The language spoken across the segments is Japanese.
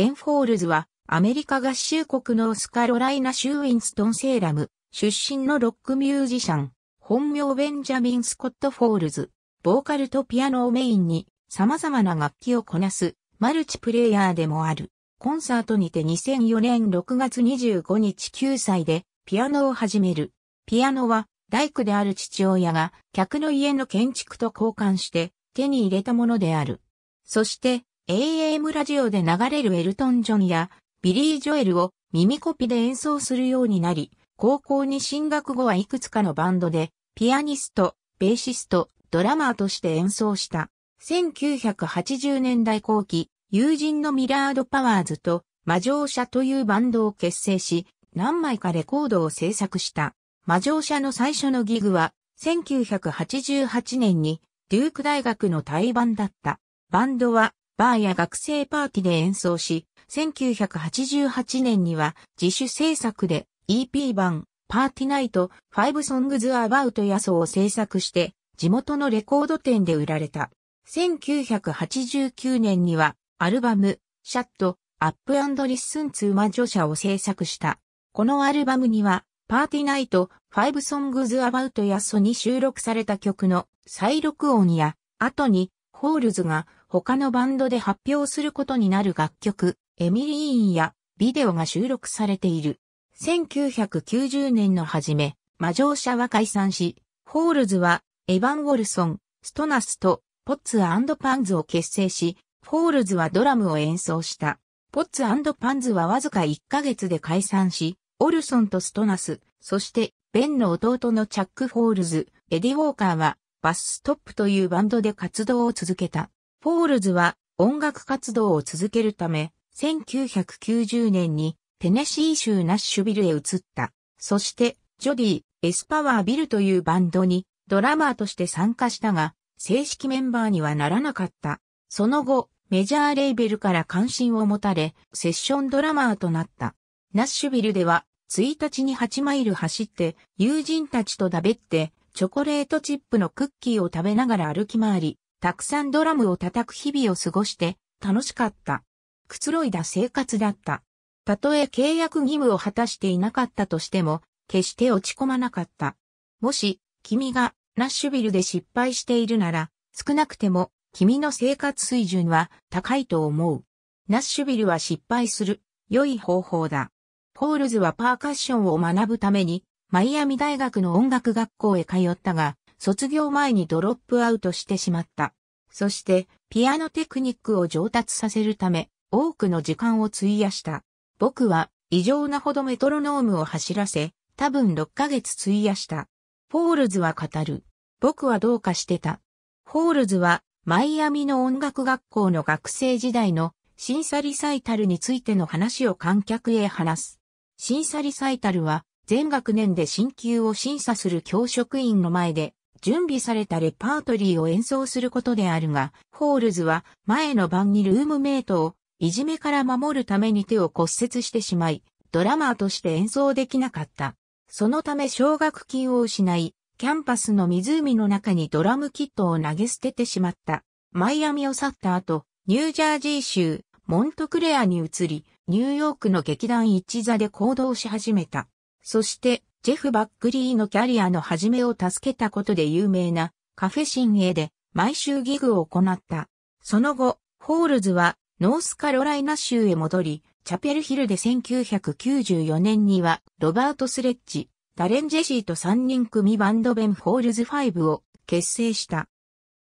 ベン・フォールズは、アメリカ合衆国のオスカロライナ州ウィンストン・セーラム、出身のロックミュージシャン、本名ベンジャミン・スコット・フォールズ、ボーカルとピアノをメインに、様々な楽器をこなす、マルチプレイヤーでもある。コンサートにて2004年6月25日9歳でピアノを始める。ピアノは大工である父親が客の家の建築と交換して手に入れたものである。そして AM ラジオで流れるエルトン・ジョンやビリー・ジョエルを耳コピで演奏するようになり、高校に進学後はいくつかのバンドで、ピアニスト、ベーシスト、ドラマーとして演奏した。1980年代後期、友人のミラード・パワーズと魔女者というバンドを結成し、何枚かレコードを制作した。魔女者の最初のギグは、1988年にデューク大学の対バンだった。バンドはバーや学生パーティで演奏し、1988年には自主制作で EP 版、パーティナイト、5イブソングズアバウト野草を制作して、地元のレコード店で売られた。1989年には、アルバム、シャット、アップリッスンツーマジョ社を制作した。このアルバムには、パーティナイト、5イブソングズアバウト野草に収録された曲の再録音や、後に、ホールズが他のバンドで発表することになる楽曲、エミリーンやビデオが収録されている。1990年の初め、魔女者は解散し、ホールズはエヴァン・ウォルソン、ストナスとポッツパンズを結成し、ホールズはドラムを演奏した。ポッツパンズはわずか1ヶ月で解散し、オルソンとストナス、そしてベンの弟のチャック・ホールズ、エディ・ウォーカーはバスストップというバンドで活動を続けた。ポールズは音楽活動を続けるため、1990年にテネシー州ナッシュビルへ移った。そして、ジョディ、エスパワービルというバンドにドラマーとして参加したが、正式メンバーにはならなかった。その後、メジャーレーベルから関心を持たれ、セッションドラマーとなった。ナッシュビルでは、1日に8マイル走って、友人たちとだべって、チョコレートチップのクッキーを食べながら歩き回り、たくさんドラムを叩く日々を過ごして楽しかった。くつろいだ生活だった。たとえ契約義務を果たしていなかったとしても、決して落ち込まなかった。もし、君がナッシュビルで失敗しているなら、少なくても君の生活水準は高いと思う。ナッシュビルは失敗する良い方法だ。ポールズはパーカッションを学ぶために、マイアミ大学の音楽学校へ通ったが、卒業前にドロップアウトしてしまった。そして、ピアノテクニックを上達させるため、多くの時間を費やした。僕は、異常なほどメトロノームを走らせ、多分6ヶ月費やした。ポールズは語る。僕はどうかしてた。ホールズは、マイアミの音楽学校の学生時代の審査リサイタルについての話を観客へ話す。審査リサイタルは、全学年で進級を審査する教職員の前で準備されたレパートリーを演奏することであるが、ホールズは前の晩にルームメイトをいじめから守るために手を骨折してしまい、ドラマーとして演奏できなかった。そのため奨学金を失い、キャンパスの湖の中にドラムキットを投げ捨ててしまった。マイアミを去った後、ニュージャージー州、モントクレアに移り、ニューヨークの劇団一座で行動し始めた。そして、ジェフ・バックリーのキャリアの始めを助けたことで有名なカフェ新営で毎週ギグを行った。その後、ホールズはノースカロライナ州へ戻り、チャペルヒルで1994年にはロバート・スレッジ、ダレン・ジェシーと3人組バンドベン・フォールズ5を結成した。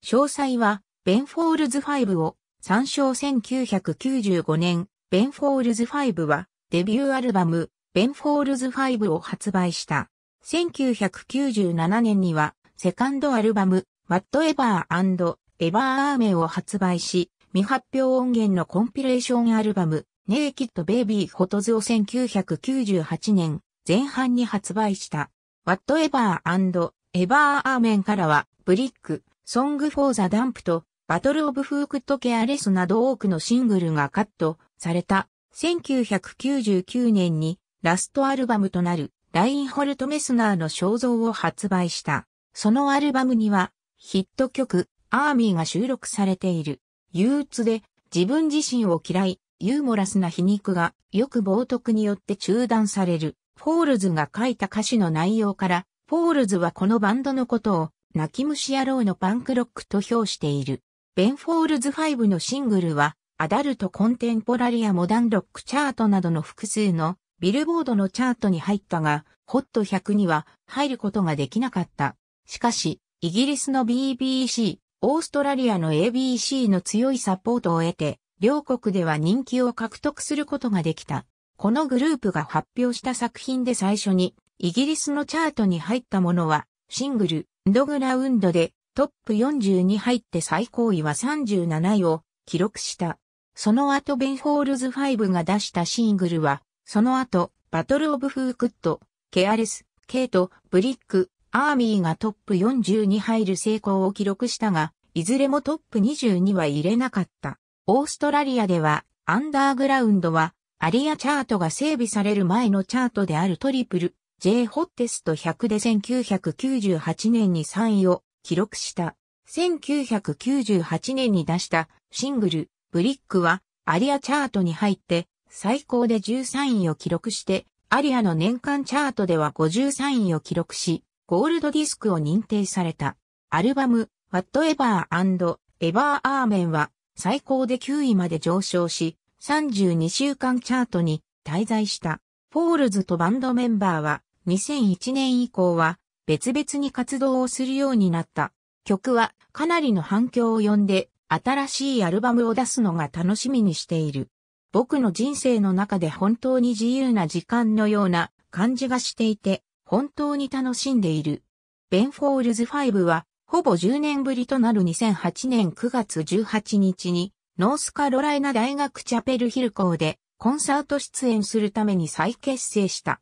詳細はベン・フォールズ5を参照1995年、ベン・フォールズ5はデビューアルバムベンフォールズ5を発売した。1997年には、セカンドアルバム、Whatever and Ever Army を発売し、未発表音源のコンピレーションアルバム、Naked Baby Photos を1998年前半に発売した。Whatever and Ever Armen からは、ブリック、for the Dump と、バトルオブフークとケアレスなど多くのシングルがカットされた。1999年にラストアルバムとなるラインホルト・メスナーの肖像を発売した。そのアルバムにはヒット曲アーミーが収録されている。憂鬱で自分自身を嫌い、ユーモラスな皮肉がよく冒涜によって中断される。フォールズが書いた歌詞の内容から、フォールズはこのバンドのことを泣き虫野郎のパンクロックと評している。ベン・フォールズ5のシングルは、アダルト・コンテンポラリア・モダン・ロック・チャートなどの複数のビルボードのチャートに入ったが、ホット100には入ることができなかった。しかし、イギリスの BBC、オーストラリアの ABC の強いサポートを得て、両国では人気を獲得することができた。このグループが発表した作品で最初に、イギリスのチャートに入ったものは、シングル、ドグラウンドで、トップ40に入って最高位は37位を記録した。その後ベンホールズ5が出したシングルは、その後、バトルオブフークッド、ケアレス、ケイト、ブリック、アーミーがトップ40に入る成功を記録したが、いずれもトップ20には入れなかった。オーストラリアでは、アンダーグラウンドは、アリアチャートが整備される前のチャートであるトリプル、J ホッテスト100で1998年に3位を記録した。1998年に出したシングル、ブリックは、アリアチャートに入って、最高で13位を記録して、アリアの年間チャートでは53位を記録し、ゴールドディスクを認定された。アルバム、Whatever and Ever Amen は、最高で9位まで上昇し、32週間チャートに滞在した。ポールズとバンドメンバーは、2001年以降は、別々に活動をするようになった。曲は、かなりの反響を呼んで、新しいアルバムを出すのが楽しみにしている。僕の人生の中で本当に自由な時間のような感じがしていて、本当に楽しんでいる。ベンフォールズ5は、ほぼ10年ぶりとなる2008年9月18日に、ノースカロライナ大学チャペルヒル校でコンサート出演するために再結成した。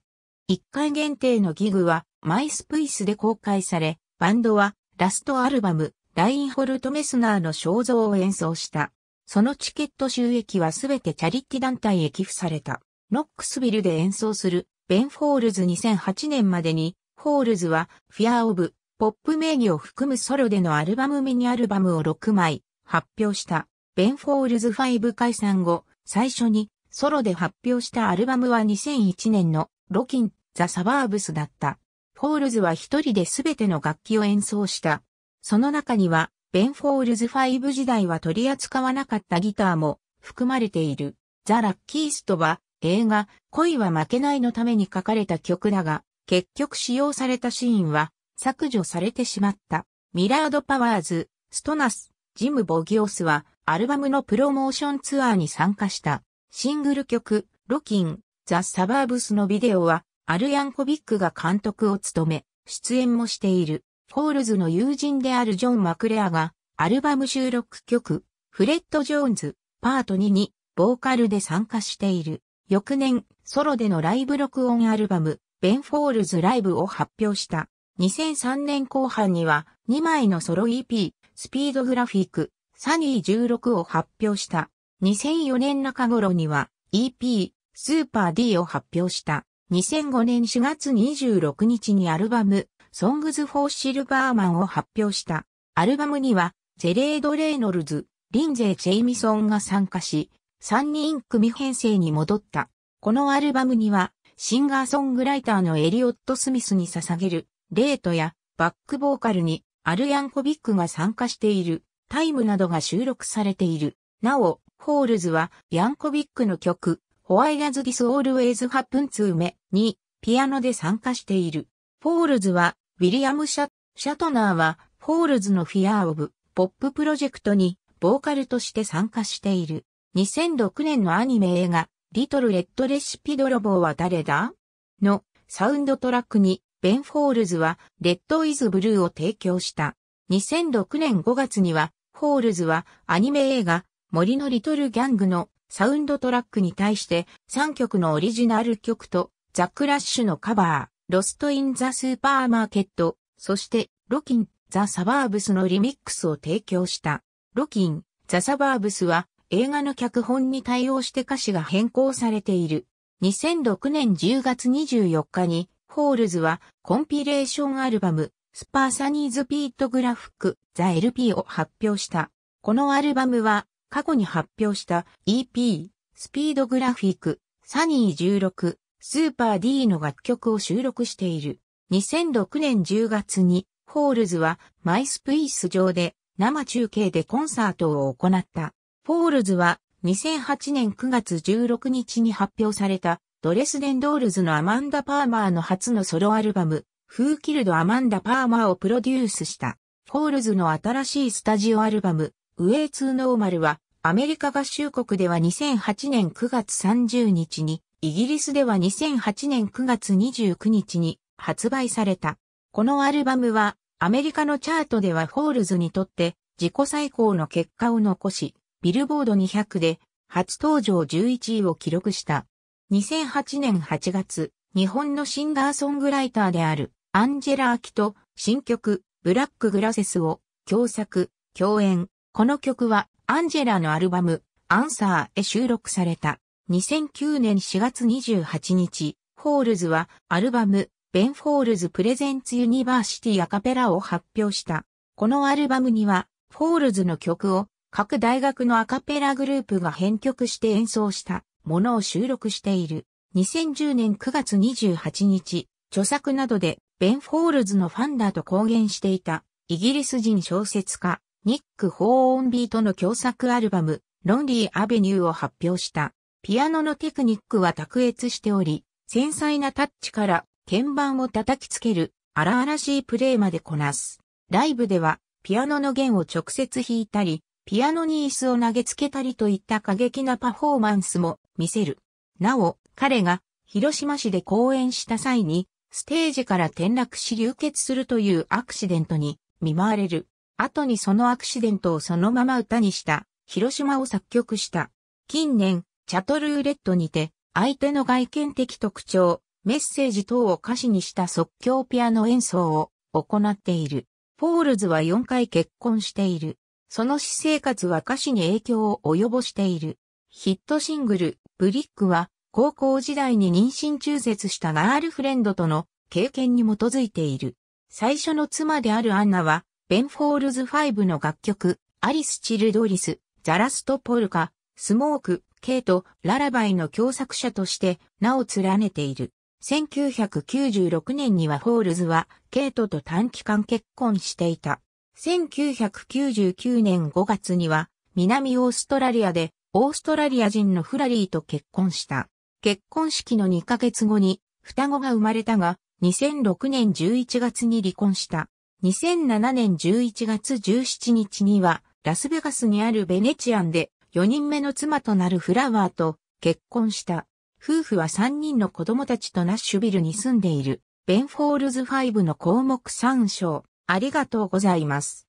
1回限定のギグはマイスプイスで公開され、バンドはラストアルバム、ラインホルト・メスナーの肖像を演奏した。そのチケット収益はすべてチャリティ団体へ寄付された。ノックスビルで演奏するベン・フォールズ2008年までに、フォールズはフィア・オブ・ポップ名義を含むソロでのアルバムミニアルバムを6枚発表した。ベン・フォールズ5解散後、最初にソロで発表したアルバムは2001年のロキン・ザ・サバーブスだった。フォールズは一人で全ての楽器を演奏した。その中にはベンフォールズ5時代は取り扱わなかったギターも含まれている。ザ・ラッキーストは映画恋は負けないのために書かれた曲だが結局使用されたシーンは削除されてしまった。ミラード・パワーズ、ストナス、ジム・ボギオスはアルバムのプロモーションツアーに参加した。シングル曲ロキン、ザ・サバーブスのビデオはアルヤンコビックが監督を務め、出演もしている。フォールズの友人であるジョン・マクレアが、アルバム収録曲、フレッド・ジョーンズ、パート2に、ボーカルで参加している。翌年、ソロでのライブ録音アルバム、ベン・フォールズ・ライブを発表した。2003年後半には、2枚のソロ EP、スピードグラフィック、サニー16を発表した。2004年中頃には、EP、スーパー D を発表した。2005年4月26日にアルバム、Songs for Silverman を発表した。アルバムには、ジェレード・レイノルズ、リンゼイ・ジェイミソンが参加し、3人組編成に戻った。このアルバムには、シンガーソングライターのエリオット・スミスに捧げる、レートや、バックボーカルに、アルヤンコビックが参加している、タイムなどが収録されている。なお、ホールズは、ヤンコビックの曲、ホワイアズ・ディス・オールウェイズ・ハプンツ・ p メに、ピアノで参加している。フォールズは、ウィリアム・シャトナーは、ホールズのフィアー・オブ・ポッププロジェクトに、ボーカルとして参加している。2006年のアニメ映画、リトル・レッド・レシピ泥棒は誰だのサウンドトラックに、ベン・フォールズは、レッド・イズ・ブルーを提供した。2006年5月には、ホールズはアニメ映画、森のリトル・ギャングのサウンドトラックに対して3曲のオリジナル曲とザ・クラッシュのカバー。ロスト・イン・ザ・スーパーマーケット、そしてロキン・ザ・サバーブスのリミックスを提供した。ロキン・ザ・サバーブスは映画の脚本に対応して歌詞が変更されている。2006年10月24日に、ホールズはコンピレーションアルバム、スパーサニーズ・ピート・グラフック、ザ・ LP を発表した。このアルバムは、過去に発表した EP、スピードグラフィック、サニー16、スーパー D の楽曲を収録している。2006年10月に、ホールズはマイスプイス上で生中継でコンサートを行った。ホールズは2008年9月16日に発表されたドレスデンドールズのアマンダ・パーマーの初のソロアルバム、フーキルド・アマンダ・パーマーをプロデュースした。ホールズの新しいスタジオアルバム、ウェイツーノーマルは、アメリカ合衆国では2008年9月30日にイギリスでは2008年9月29日に発売された。このアルバムはアメリカのチャートではフォールズにとって自己最高の結果を残し、ビルボード200で初登場11位を記録した。2008年8月、日本のシンガーソングライターであるアンジェラ・アキと新曲ブラック・グラセスを共作、共演。この曲はアンジェラのアルバムアンサーへ収録された。2009年4月28日、ホールズはアルバム、ベン・フォールズ・プレゼンツ・ユニバーシティ・アカペラを発表した。このアルバムには、フォールズの曲を各大学のアカペラグループが編曲して演奏したものを収録している。2010年9月28日、著作などでベン・フォールズのファンだと公言していたイギリス人小説家ニック・ホーオンビーとの共作アルバムロンリー・アベニューを発表した。ピアノのテクニックは卓越しており、繊細なタッチから鍵盤を叩きつける荒々しいプレイまでこなす。ライブではピアノの弦を直接弾いたり、ピアノに椅子を投げつけたりといった過激なパフォーマンスも見せる。なお、彼が広島市で公演した際に、ステージから転落し流血するというアクシデントに見舞われる。後にそのアクシデントをそのまま歌にした、広島を作曲した。近年、チャトルーレットにて、相手の外見的特徴、メッセージ等を歌詞にした即興ピアノ演奏を行っている。ポールズは4回結婚している。その私生活は歌詞に影響を及ぼしている。ヒットシングル、ブリックは、高校時代に妊娠中絶したガールフレンドとの経験に基づいている。最初の妻であるアンナは、ベンフォールズ5の楽曲、アリス・チルドリス、ザラスト・ポルカ、スモーク、ケイト、ララバイの共作者として名を連ねている。1996年にはホールズはケイトと短期間結婚していた。1999年5月には南オーストラリアでオーストラリア人のフラリーと結婚した。結婚式の2ヶ月後に双子が生まれたが2006年11月に離婚した。2007年11月17日にはラスベガスにあるベネチアンで4人目の妻となるフラワーと結婚した。夫婦は3人の子供たちとナッシュビルに住んでいる。ベンフォールズ5の項目参照。ありがとうございます。